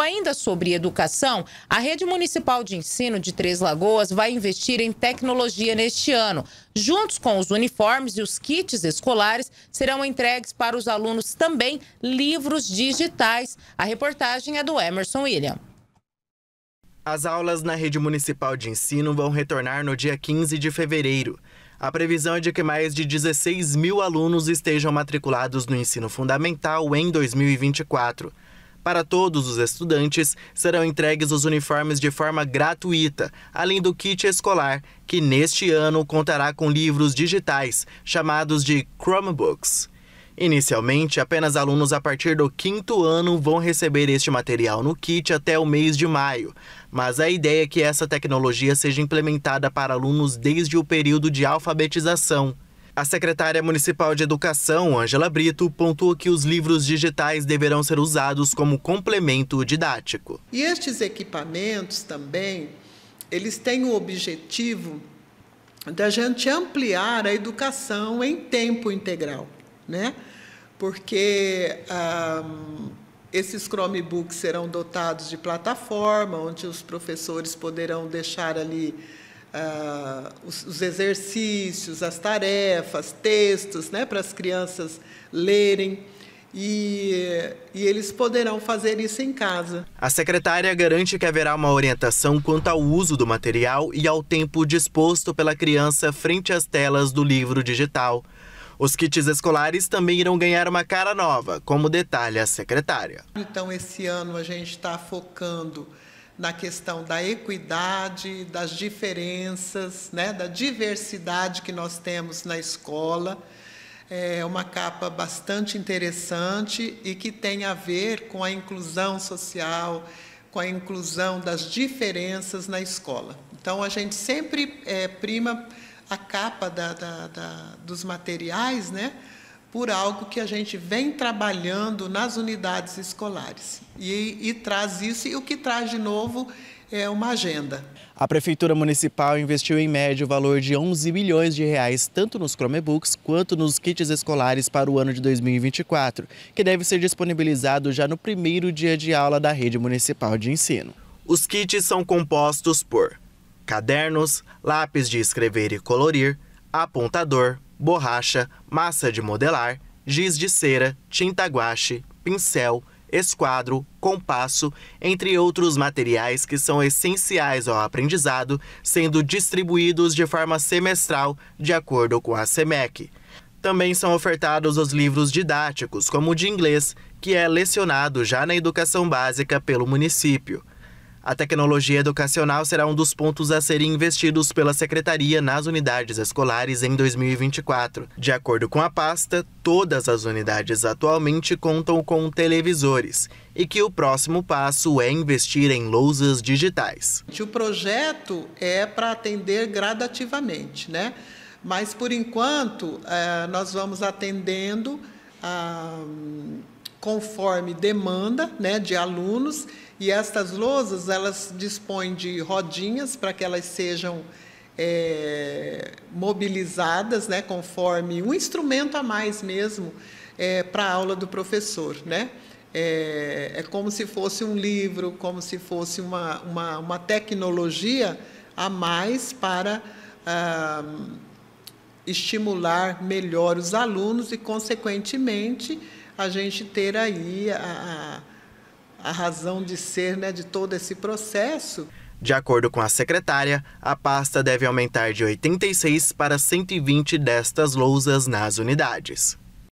ainda sobre educação, a Rede Municipal de Ensino de Três Lagoas vai investir em tecnologia neste ano. Juntos com os uniformes e os kits escolares, serão entregues para os alunos também livros digitais. A reportagem é do Emerson William. As aulas na Rede Municipal de Ensino vão retornar no dia 15 de fevereiro. A previsão é de que mais de 16 mil alunos estejam matriculados no ensino fundamental em 2024. Para todos os estudantes, serão entregues os uniformes de forma gratuita, além do kit escolar, que neste ano contará com livros digitais, chamados de Chromebooks. Inicialmente, apenas alunos a partir do quinto ano vão receber este material no kit até o mês de maio, mas a ideia é que essa tecnologia seja implementada para alunos desde o período de alfabetização. A secretária municipal de Educação, Ângela Brito, pontuou que os livros digitais deverão ser usados como complemento didático. E estes equipamentos também, eles têm o objetivo da gente ampliar a educação em tempo integral, né? Porque um, esses Chromebooks serão dotados de plataforma onde os professores poderão deixar ali ah, os, os, exercícios, as tarefas, textos né, para as crianças lerem. E, e, eles poderão fazer isso em casa. A secretária garante que haverá uma orientação quanto ao uso do material e ao tempo disposto pela criança frente às telas do livro digital. Os kits escolares também irão ganhar uma cara nova, como detalha a secretária. Então, esse ano a gente está focando na questão da equidade, das diferenças, né, da diversidade que nós temos na escola. É uma capa bastante interessante e que tem a ver com a inclusão social, com a inclusão das diferenças na escola. Então, a gente sempre é, prima a capa da, da, da, dos materiais, né? por algo que a gente vem trabalhando nas unidades escolares. E, e, traz isso, e o que traz de novo é uma agenda. A Prefeitura Municipal investiu em média o valor de 11 milhões de reais, tanto nos Chromebooks quanto nos kits escolares para o ano de 2024, que deve ser disponibilizado já no primeiro dia de aula da rede municipal de ensino. Os kits são compostos por cadernos, lápis de escrever e colorir, apontador, borracha, massa de modelar, giz de cera, tinta guache, pincel, esquadro, compasso, entre outros materiais que são essenciais ao aprendizado, sendo distribuídos de forma semestral, de acordo com a SEMEC. Também são ofertados os livros didáticos, como o de inglês, que é lecionado já na educação básica pelo município. A tecnologia educacional será um dos pontos a serem investidos pela Secretaria nas unidades escolares em 2024. De acordo com a pasta, todas as unidades atualmente contam com televisores e que o próximo passo é investir em lousas digitais. O projeto é para atender gradativamente, né? Mas, por enquanto, eh, nós vamos atendendo a ah, conforme demanda né, de alunos. E estas lousas, elas dispõem de rodinhas para que elas sejam é, mobilizadas, né, conforme um instrumento a mais mesmo é, para a aula do professor. Né? É, é, como se fosse um livro, como se fosse uma, uma, uma tecnologia a mais para ah, estimular melhor os alunos e, consequentemente, a gente ter aí a, a, a razão de ser né, de todo esse processo. De acordo com a secretária, a pasta deve aumentar de 86 para 120 destas lousas nas unidades.